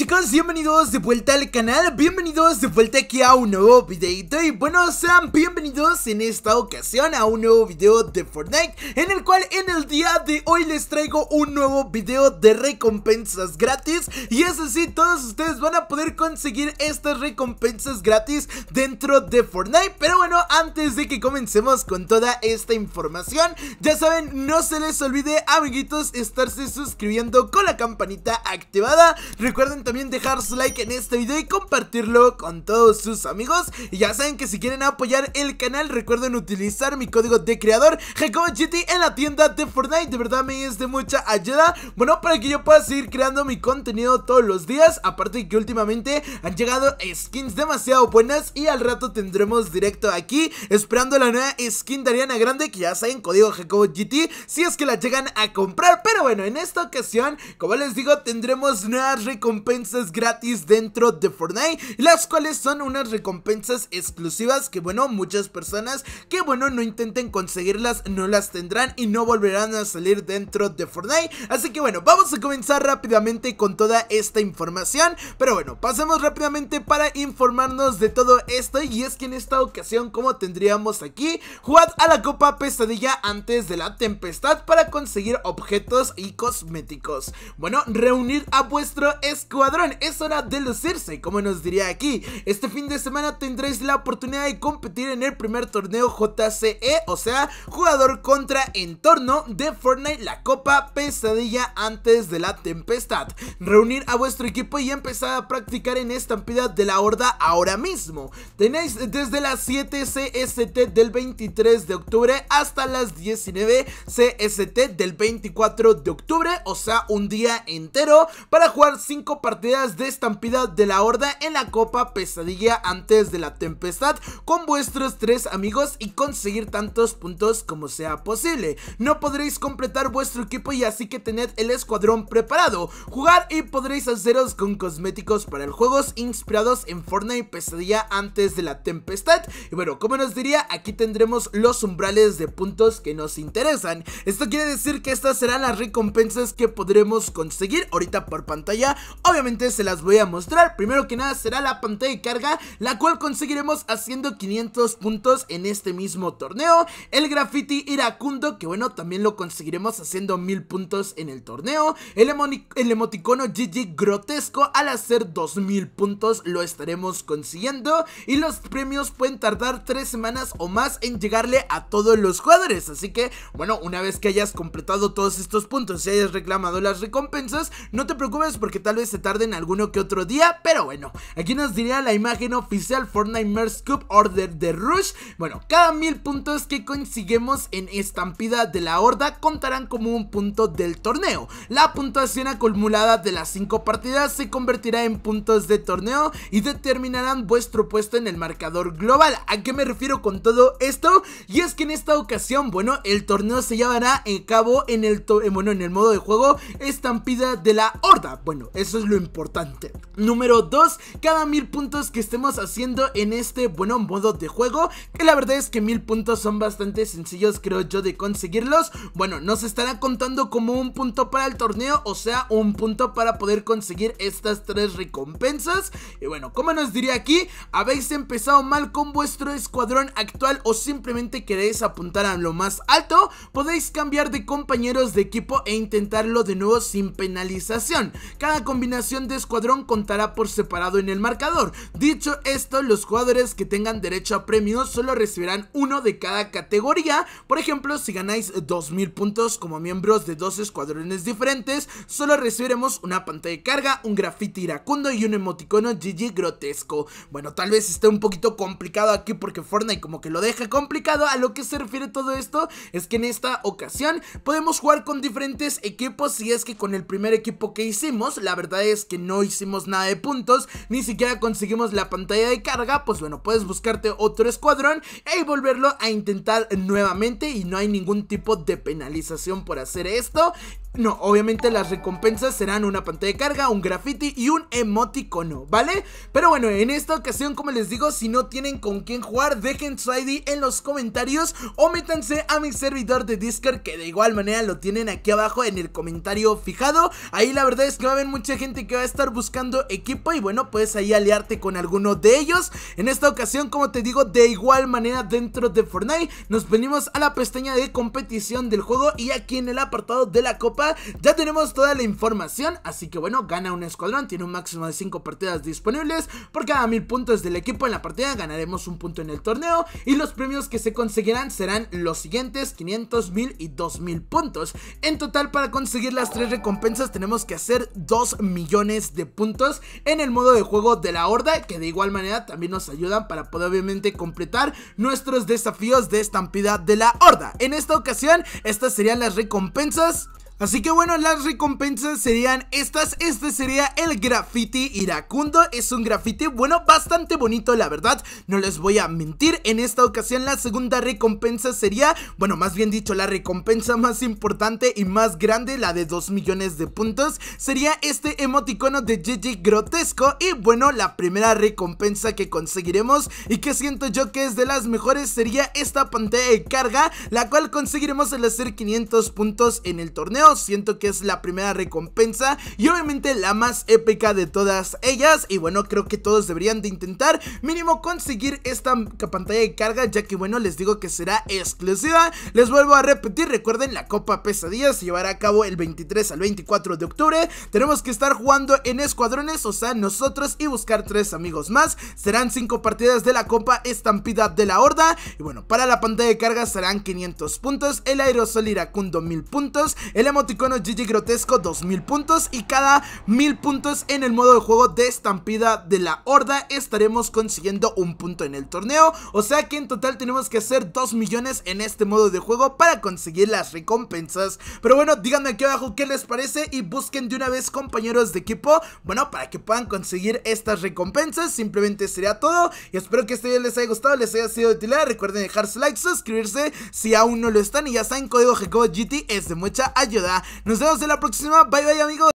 chicos, bienvenidos de vuelta al canal, bienvenidos de vuelta aquí a un nuevo videito Y bueno, sean bienvenidos en esta ocasión a un nuevo video de Fortnite En el cual en el día de hoy les traigo un nuevo video de recompensas gratis Y es así, todos ustedes van a poder conseguir estas recompensas gratis dentro de Fortnite Pero bueno, antes de que comencemos con toda esta información Ya saben, no se les olvide amiguitos estarse suscribiendo con la campanita activada Recuerden también dejar su like en este video y compartirlo con todos sus amigos. Y ya saben que si quieren apoyar el canal, recuerden utilizar mi código de creador GT en la tienda de Fortnite. De verdad me es de mucha ayuda. Bueno, para que yo pueda seguir creando mi contenido todos los días. Aparte que últimamente han llegado skins demasiado buenas y al rato tendremos directo aquí esperando la nueva skin de Ariana Grande que ya saben, código Jacobo si es que la llegan a comprar. Pero bueno, en esta ocasión, como les digo, tendremos nuevas recompensas recompensas gratis dentro de Fortnite, las cuales son unas recompensas exclusivas que bueno, muchas personas que bueno, no intenten conseguirlas, no las tendrán y no volverán a salir dentro de Fortnite. Así que bueno, vamos a comenzar rápidamente con toda esta información, pero bueno, pasemos rápidamente para informarnos de todo esto y es que en esta ocasión como tendríamos aquí, jugad a la copa pesadilla antes de la tempestad para conseguir objetos y cosméticos. Bueno, reunir a vuestro escudo es hora de lucirse, como nos diría aquí. Este fin de semana tendréis la oportunidad de competir en el primer torneo JCE, o sea, jugador contra entorno de Fortnite, la Copa Pesadilla antes de la tempestad. Reunir a vuestro equipo y empezar a practicar en estampida de la horda ahora mismo. Tenéis desde las 7 CST del 23 de octubre hasta las 19 CST del 24 de octubre, o sea, un día entero para jugar 5 partidos partidas de estampida de la horda en la copa pesadilla antes de la tempestad con vuestros tres amigos y conseguir tantos puntos como sea posible. No podréis completar vuestro equipo y así que tened el escuadrón preparado. Jugar y podréis haceros con cosméticos para el juego inspirados en Fortnite pesadilla antes de la tempestad. Y bueno, como nos diría, aquí tendremos los umbrales de puntos que nos interesan. Esto quiere decir que estas serán las recompensas que podremos conseguir ahorita por pantalla se las voy a mostrar Primero que nada será la pantalla de carga La cual conseguiremos haciendo 500 puntos en este mismo torneo El graffiti iracundo que bueno también lo conseguiremos haciendo 1000 puntos en el torneo El, emoticono GG grotesco al hacer 2000 puntos lo estaremos consiguiendo Y los premios pueden tardar 3 semanas o más en llegarle a todos los jugadores Así que bueno una vez que hayas completado todos estos puntos y hayas reclamado las recompensas No te preocupes porque tal vez se te en alguno que otro día, pero bueno, aquí nos diría la imagen oficial Fortnite Merce Cup Order de Rush. Bueno, cada mil puntos que consiguemos en estampida de la horda contarán como un punto del torneo. La puntuación acumulada de las 5 partidas se convertirá en puntos de torneo y determinarán vuestro puesto en el marcador global. ¿A qué me refiero con todo esto? Y es que en esta ocasión, bueno, el torneo se llevará en cabo en el, eh, bueno, en el modo de juego estampida de la horda. Bueno, eso es lo importante. Número 2, cada mil puntos que estemos haciendo en este bueno modo de juego, que la verdad es que mil puntos son bastante sencillos creo yo de conseguirlos, bueno, nos estará contando como un punto para el torneo, o sea, un punto para poder conseguir estas tres recompensas. Y bueno, como nos diría aquí, habéis empezado mal con vuestro escuadrón actual o simplemente queréis apuntar a lo más alto, podéis cambiar de compañeros de equipo e intentarlo de nuevo sin penalización. Cada combinación de escuadrón contará por separado en el marcador. Dicho esto, los jugadores que tengan derecho a premios solo recibirán uno de cada categoría. Por ejemplo, si ganáis 2000 puntos como miembros de dos escuadrones diferentes, solo recibiremos una pantalla de carga, un graffiti iracundo y un emoticono GG grotesco. Bueno, tal vez esté un poquito complicado aquí porque Fortnite como que lo deja complicado. A lo que se refiere todo esto es que en esta ocasión podemos jugar con diferentes equipos si es que con el primer equipo que hicimos, la verdad es que no hicimos nada de puntos, ni siquiera conseguimos la pantalla de carga, pues bueno, puedes buscarte otro escuadrón y e volverlo a intentar nuevamente y no hay ningún tipo de penalización por hacer esto. No, obviamente las recompensas serán una pantalla de carga, un graffiti y un emoticono, ¿vale? Pero bueno, en esta ocasión, como les digo, si no tienen con quién jugar, dejen su ID en los comentarios o métanse a mi servidor de Discord que de igual manera lo tienen aquí abajo en el comentario fijado. Ahí la verdad es que va a haber mucha gente que va a estar buscando equipo y bueno, puedes ahí aliarte con alguno de ellos. En esta ocasión, como te digo, de igual manera dentro de Fortnite, nos venimos a la pestaña de competición del juego y aquí en el apartado de la copa ya tenemos toda la información, así que bueno, gana un escuadrón, tiene un máximo de 5 partidas disponibles, por cada mil puntos del equipo en la partida ganaremos un punto en el torneo y los premios que se conseguirán serán los siguientes, 500, 1000 y 2000 puntos. En total para conseguir las tres recompensas tenemos que hacer 2 millones de puntos en el modo de juego de la horda, que de igual manera también nos ayudan para poder obviamente completar nuestros desafíos de estampida de la horda. En esta ocasión, estas serían las recompensas Así que bueno, las recompensas serían estas. Este sería el graffiti iracundo. Es un graffiti, bueno, bastante bonito, la verdad. No les voy a mentir. En esta ocasión la segunda recompensa sería, bueno, más bien dicho, la recompensa más importante y más grande, la de 2 millones de puntos, sería este emoticono de GG grotesco. Y bueno, la primera recompensa que conseguiremos y que siento yo que es de las mejores sería esta pantalla de carga, la cual conseguiremos al hacer 500 puntos en el torneo. Siento que es la primera recompensa y obviamente la más épica de todas ellas. Y bueno, creo que todos deberían de intentar mínimo conseguir esta pantalla de carga, ya que bueno, les digo que será exclusiva. Les vuelvo a repetir, recuerden, la Copa Pesadilla se llevará a cabo el 23 al 24 de octubre. Tenemos que estar jugando en escuadrones, o sea, nosotros y buscar tres amigos más. Serán cinco partidas de la Copa Estampida de la Horda. Y bueno, para la pantalla de carga serán 500 puntos, el aerosol iracundo 1000 puntos, el emoticono GG Grotesco 2000 puntos y cada 1000 puntos en el modo de juego de estampida de la horda estaremos consiguiendo un punto en el torneo, o sea que en total tenemos que hacer 2 millones en este modo de juego para conseguir las recompensas. Pero bueno, díganme aquí abajo qué les parece y busquen de una vez compañeros de equipo, bueno, para que puedan conseguir estas recompensas, simplemente sería todo y espero que este video les haya gustado, les haya sido útil, recuerden dejar su like, suscribirse si aún no lo están y ya saben, código GT es de mucha ayuda. Nos vemos en la próxima. Bye bye amigos.